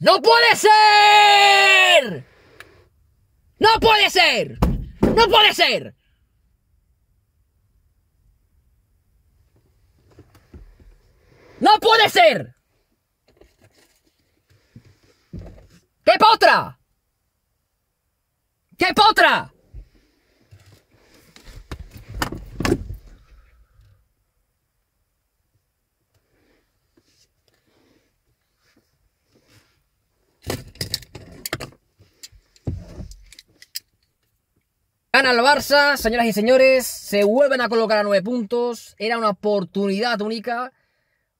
¡No puede ser! ¡No puede ser! ¡No puede ser! ¡No puede ser! ¡Qué potra! ¡Qué potra! Gana el Barça, señoras y señores, se vuelven a colocar a nueve puntos. Era una oportunidad única,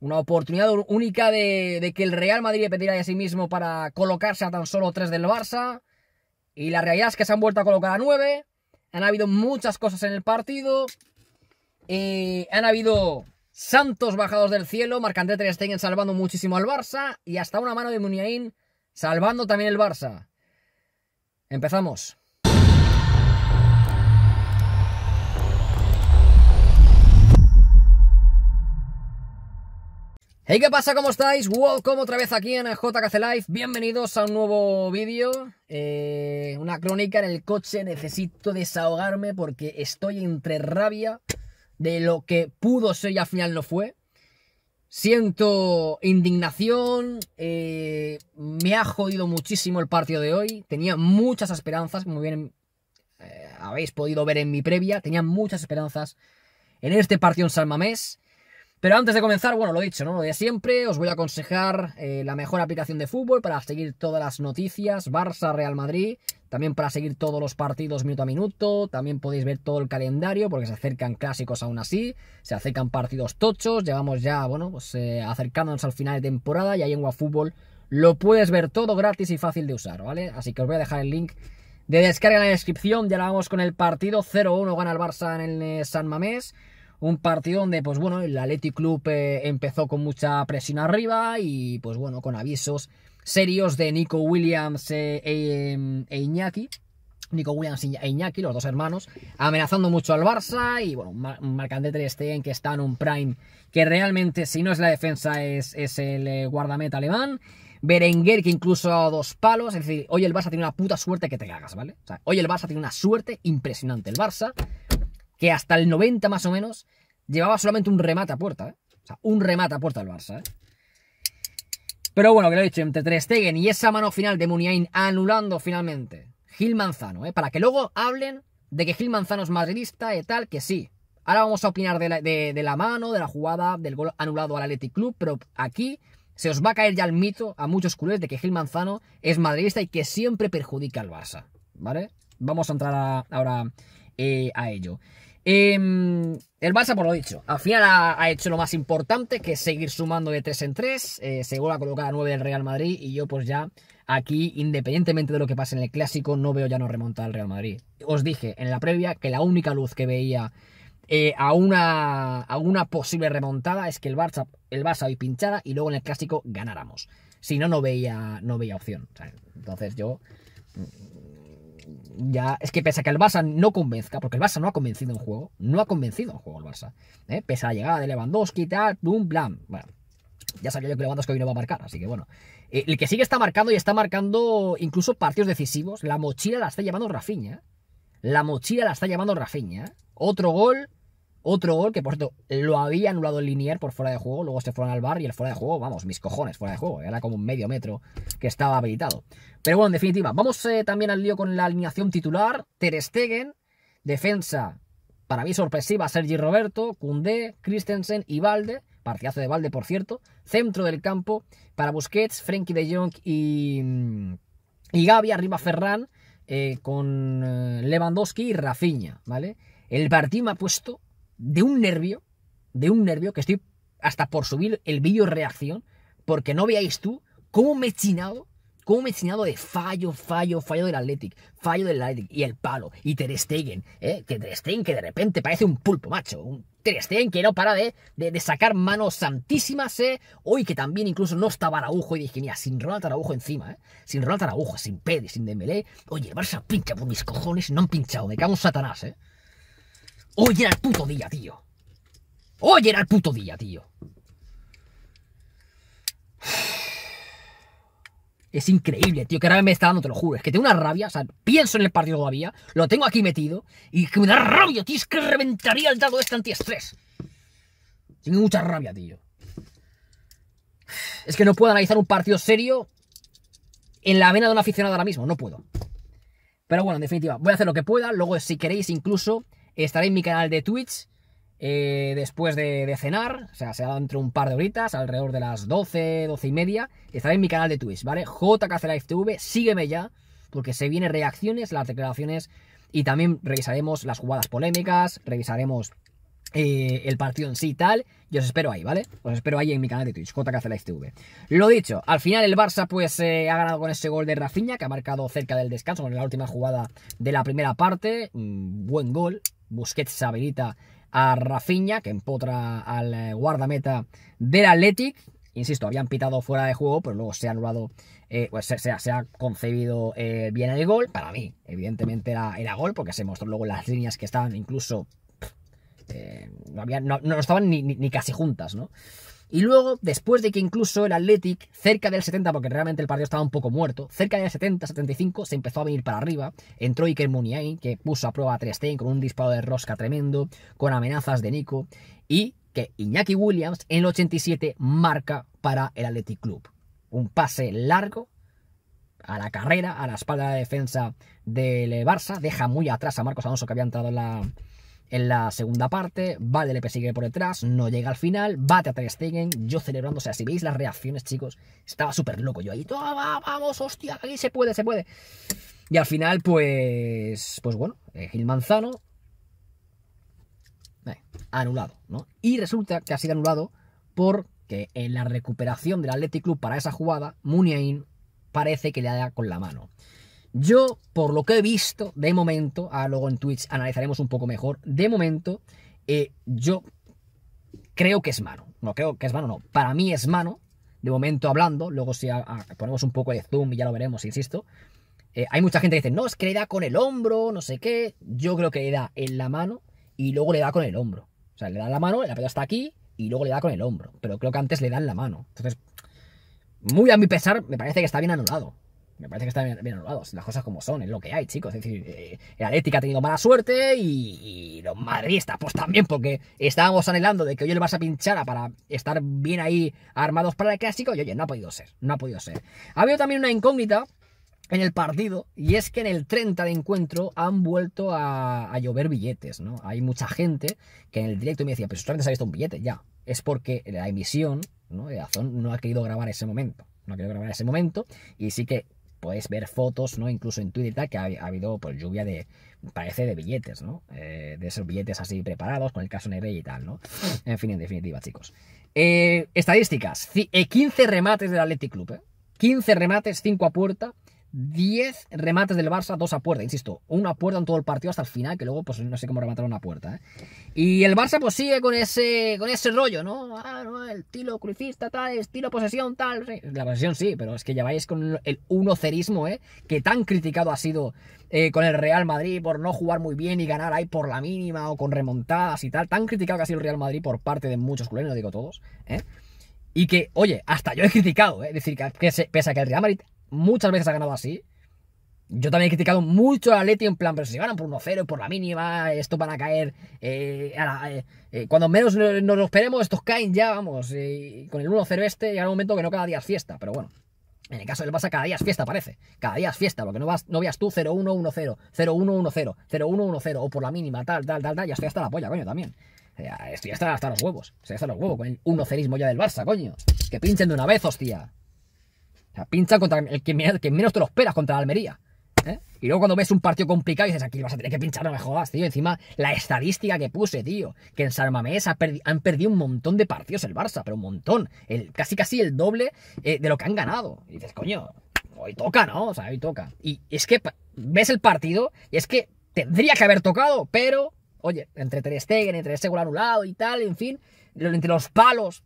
una oportunidad única de, que el Real Madrid dependiera a sí mismo para colocarse a tan solo tres del Barça. Y la realidad es que se han vuelto a colocar a nueve. Han habido muchas cosas en el partido. han habido santos bajados del cielo. Marcante Ter Stegen salvando muchísimo al Barça. Y hasta una mano de Muniain salvando también el Barça. Empezamos. Hey, ¿qué pasa? ¿Cómo estáis? Welcome otra vez aquí en el JKC Live. Bienvenidos a un nuevo vídeo. Eh, una crónica en el coche. Necesito desahogarme porque estoy entre rabia de lo que pudo ser y al final no fue. Siento indignación. Eh, me ha jodido muchísimo el partido de hoy. Tenía muchas esperanzas, como bien eh, habéis podido ver en mi previa. Tenía muchas esperanzas en este partido en San Mamés. Pero antes de comenzar, bueno, lo he dicho, ¿no? Lo de siempre, os voy a aconsejar eh, la mejor aplicación de fútbol para seguir todas las noticias, Barça, Real Madrid, también para seguir todos los partidos minuto a minuto, también podéis ver todo el calendario, porque se acercan clásicos aún así, se acercan partidos tochos, llevamos ya, bueno, pues eh, acercándonos al final de temporada y ahí en Fútbol lo puedes ver todo gratis y fácil de usar, ¿vale? Así que os voy a dejar el link de descarga en la descripción, ya la vamos con el partido, 0-1 gana el Barça en el eh, San Mamés un partido donde, pues bueno, el Athletic Club eh, empezó con mucha presión arriba y, pues bueno, con avisos serios de Nico Williams eh, e, em, e, Iñaki. Nico Williams e Iñaki, los dos hermanos, amenazando mucho al Barça y, bueno, un Andre en que está en un prime que realmente, si no es la defensa, es, el eh, guardameta alemán. Berenguer que incluso dado dos palos. Es decir, hoy el Barça tiene una puta suerte que te cagas, ¿vale? O sea, hoy el Barça tiene una suerte impresionante. El Barça que hasta el 90 más o menos llevaba solamente un remate a puerta. ¿eh? O sea, un remate a puerta al Barça. ¿eh? Pero bueno, que lo he dicho, entre tres y esa mano final de Muniain anulando finalmente Gil Manzano, ¿eh? para que luego hablen de que Gil Manzano es madridista y tal, que sí. Ahora vamos a opinar de la, mano, de la jugada, del gol anulado al Athletic Club, pero aquí se os va a caer ya el mito a muchos culés de que Gil Manzano es madridista y que siempre perjudica al Barça, ¿vale? Vamos a entrar ahora a ello. Em, el Barça, por lo dicho, al final ha, hecho lo más importante, que es seguir sumando de 3 en 3. Eh, se vuelve a 9 el Real Madrid y yo pues ya aquí, independientemente de lo que pase en el Clásico, no veo ya no remontar al Real Madrid. Os dije en la previa que la única luz que veía eh, a, una, a una posible remontada es que el Barça, el Barça hoy pinchara y luego en el Clásico ganáramos. Si no, no veía, no veía opción. Entonces yo ya es que pese a que el Barça no convenzca, porque el Barça no ha convencido en juego, no ha convencido en juego el Barça, ¿eh? pese a la llegada de Lewandowski, tal, boom, blam, ya sabía yo que Lewandowski hoy no va a marcar, así que bueno. Eh, el que sigue está marcando y está marcando incluso partidos decisivos. La mochila la está llamando Rafiña. La mochila la está llamando Rafiña. Otro gol otro gol que, por cierto, lo había anulado el Linier por fuera de juego, luego se fueron al bar y el fuera de juego, vamos, mis cojones, fuera de juego, era como un medio metro que estaba habilitado. Pero bueno, en definitiva, vamos eh, también al lío con la alineación titular, Ter Stegen, defensa, para mí sorpresiva, Sergi Roberto, Cundé, Christensen y Valde, partidazo de Valde, por cierto, centro del campo para Busquets, Frenkie de Jong y, mm, y arriba Ferran, eh, con eh, Lewandowski y Rafinha, ¿vale? El partido me ha puesto de un nervio, de un nervio que estoy hasta por subir el vídeo reacción, porque no veáis tú cómo me he chinado, cómo me he chinado de fallo, fallo, fallo del Athletic, fallo del Athletic, y el palo, y Ter Stegen, ¿eh? que Ter Stegen que de repente parece un pulpo, macho, un Ter Stegen que no para de, sacar manos santísimas, ¿eh? hoy que también incluso no estaba Araujo, y dije, mira, sin Ronald Araujo encima, ¿eh? sin Ronald Araujo, sin Pedri, sin Dembélé, oye, el Barça pincha por mis cojones, no han pinchado, me cago en Satanás, ¿eh? Hoy era el puto día, tío. Hoy era el puto día, tío. Es increíble, tío, que ahora me está dando, te lo juro. Es que tengo una rabia, o sea, pienso en el partido todavía, lo tengo aquí metido, y que me da rabia, tío, es que reventaría el dado de este antiestrés. Tengo mucha rabia, tío. Es que no puedo analizar un partido serio en la vena de un aficionado ahora mismo, no puedo. Pero bueno, en definitiva, voy a hacer lo que pueda, luego si queréis incluso estaré en mi canal de Twitch eh, después de, cenar, o sea, será entre un par de horitas, alrededor de las 12, 12 y media. estaré en mi canal de Twitch, ¿vale? JKCLiveTV, sígueme ya, porque se vienen reacciones, las declaraciones y también revisaremos las jugadas polémicas, revisaremos eh, el partido en sí tal. Y os espero ahí, ¿vale? Os espero ahí en mi canal de Twitch, la Lo dicho, al final el Barça pues eh, ha ganado con ese gol de Rafinha, que ha marcado cerca del descanso, en la última jugada de la primera parte. buen gol. Busquets habilita a Rafinha, que empotra al eh, guardameta del Athletic. Insisto, habían pitado fuera de juego, pero luego se ha anulado, pues se, ha concebido bien el gol. Para mí, evidentemente era, era, gol, porque se mostró luego las líneas que estaban incluso eh, no, estaban ni, casi juntas, ¿no? Y luego, después de que incluso el Athletic, cerca del 70, porque realmente el partido estaba un poco muerto, cerca del 70-75 se empezó a venir para arriba. Entró Iker Muniain, que puso a prueba a Triestein con un disparo de rosca tremendo, con amenazas de Nico, y que Iñaki Williams en el 87 marca para el Athletic Club. Un pase largo a la carrera, a la espalda de defensa del eh, Barça, deja muy atrás a Marcos Alonso que había entrado en la, en la segunda parte, vale le persigue por detrás, no llega al final, bate a Ter Stegen, yo celebrando, o sea, si veis las reacciones, chicos, estaba súper loco yo ahí, vamos, hostia, aquí se puede, se puede. Y al final, pues, pues bueno, eh, Gil Manzano, eh, anulado, ¿no? Y resulta que ha sido anulado porque en la recuperación del Athletic Club para esa jugada, Muniain parece que le da con la mano. Yo, por lo que he visto de momento, ah, luego en Twitch analizaremos un poco mejor, de momento, eh, yo creo que es mano. No creo que es mano, no. Para mí es mano, de momento hablando, luego si ponemos un poco de zoom y ya lo veremos, insisto. Eh, hay mucha gente que dice, no, es que le da con el hombro, no sé qué. Yo creo que le da en la mano y luego le da con el hombro. O sea, le da la mano, la pelota está aquí y luego le da con el hombro. Pero creo que antes le da en la mano. Entonces, muy a mi pesar, me parece que está bien anulado. Me parece que están bien, bien anulados. Las cosas como son, es lo que hay, chicos. Es decir, eh, el Atlético ha tenido mala suerte y, los madridistas, pues también, porque estábamos anhelando de que hoy el Barça pinchara para estar bien ahí armados para el clásico. Y oye, no ha podido ser, no ha podido ser. Ha habido también una incógnita en el partido y es que en el 30 de encuentro han vuelto a, llover billetes, ¿no? Hay mucha gente que en el directo me decía, pero solamente se ha visto un billete, ya. Es porque la emisión, ¿no? De Azón no ha querido grabar ese momento, no ha querido grabar ese momento y sí que podéis ver fotos, ¿no? Incluso en Twitter que ha, habido pues lluvia de, parece de billetes, ¿no? Eh, de esos billetes así preparados con el caso Neve y tal, ¿no? En fin, en definitiva, chicos. Eh, estadísticas, 15 eh, remates del Athletic Club, ¿eh? 15 remates, 5 a puerta, 10 remates del Barça, dos a puerta, insisto, una puerta en todo el partido hasta el final, que luego pues no sé cómo rematar una puerta. ¿eh? Y el Barça pues sigue con ese, con ese rollo, ¿no? Ah, no, el estilo crucista, tal, estilo posesión tal. La posesión sí, pero es que ya con el uno cerismo eh Que tan criticado ha sido eh, con el Real Madrid por no jugar muy bien y ganar ahí por la mínima o con remontadas y tal. Tan criticado que ha sido el Real Madrid por parte de muchos culés, no digo todos, ¿eh? Y que, oye, hasta yo he criticado, ¿eh? es decir, que pese a que el Real Madrid muchas veces ha ganado así. Yo también he criticado mucho a Leti en plan, pero si ganan por 1-0, por la mínima, esto van a caer. Eh, a eh, eh, cuando menos nos lo esperemos, estos caen ya, vamos. Eh, con el 1-0 este llega un momento que no cada día es fiesta, pero bueno. En el caso del Barça, cada día es fiesta, parece. Cada día es fiesta, porque no, vas, no veas tú 0-1, 1-0, 0-1, 1-0, 0-1-1-0, o por la mínima, tal, tal, tal, tal, ya estoy hasta la polla, coño, también. Ya estoy hasta, hasta los huevos, estoy hasta los huevos con el 1-0ismo ya del Barça, coño. Que pinchen de una vez, hostia pincha contra el que, menos te lo esperas contra la Almería. ¿eh? Y luego cuando ves un partido complicado dices, aquí vas a tener que pinchar, no me jodas, tío. Encima, la estadística que puse, tío, que en Sarmamés han perdido un montón de partidos el Barça, pero un montón. El, casi casi el doble eh, de lo que han ganado. Y dices, coño, hoy toca, ¿no? O sea, hoy toca. Y es que ves el partido y es que tendría que haber tocado, pero, oye, entre Ter Stegen, entre gol anulado y tal, en fin, entre los palos,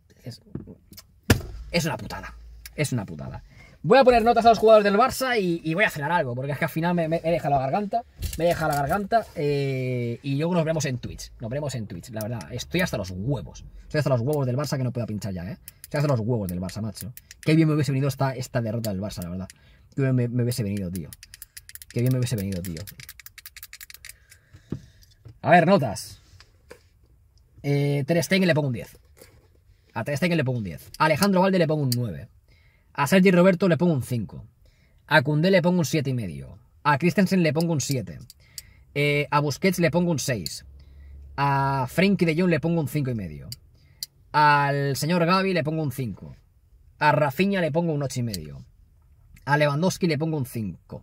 es una putada. Es una putada. Voy a poner notas a los jugadores del Barça y, voy a cenar algo, porque es que al final me, he dejado deja la garganta, me deja la garganta eh, y yo nos veremos en Twitch, nos veremos en Twitch, la verdad. Estoy hasta los huevos, estoy hasta los huevos del Barça que no pueda pinchar ya, ¿eh? Estoy hasta los huevos del Barça, macho. Qué bien me hubiese venido esta, derrota del Barça, la verdad. Qué bien me, hubiese venido, tío. Qué bien me hubiese venido, tío. A ver, notas. Eh, Ter Stegen le pongo un 10. A Ter Stegen le pongo un 10. Alejandro Valde le pongo un 9. A Sergi Roberto le pongo un 5. A Cundé le pongo un 7,5. A Christensen le pongo un 7. Eh, a Busquets le pongo un 6. A Frenkie de Jong le pongo un 5,5. Al señor Gaby le pongo un 5. A Rafinha le pongo un 8,5. A Lewandowski le pongo un 5.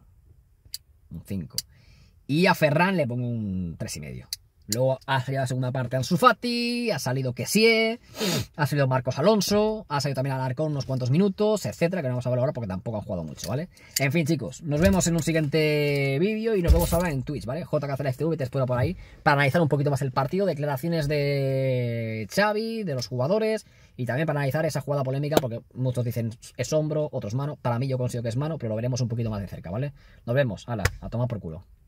Un 5. Y a Ferran le pongo un 3,5. Luego ha salido la segunda parte Anzufati, ha salido Kessie, ha salido Marcos Alonso, ha salido también Alarcón unos cuantos minutos, etcétera, que no vamos a ver ahora porque tampoco han jugado mucho, ¿vale? En fin, chicos, nos vemos en un siguiente vídeo y nos vemos ahora en Twitch, ¿vale? JKCLFTV te espero por ahí para analizar un poquito más el partido, declaraciones de Xavi, de los jugadores y también para analizar esa jugada polémica porque muchos dicen es hombro, otros mano. Para mí yo considero que es mano, pero lo veremos un poquito más de cerca, ¿vale? Nos vemos, ala, a tomar por culo.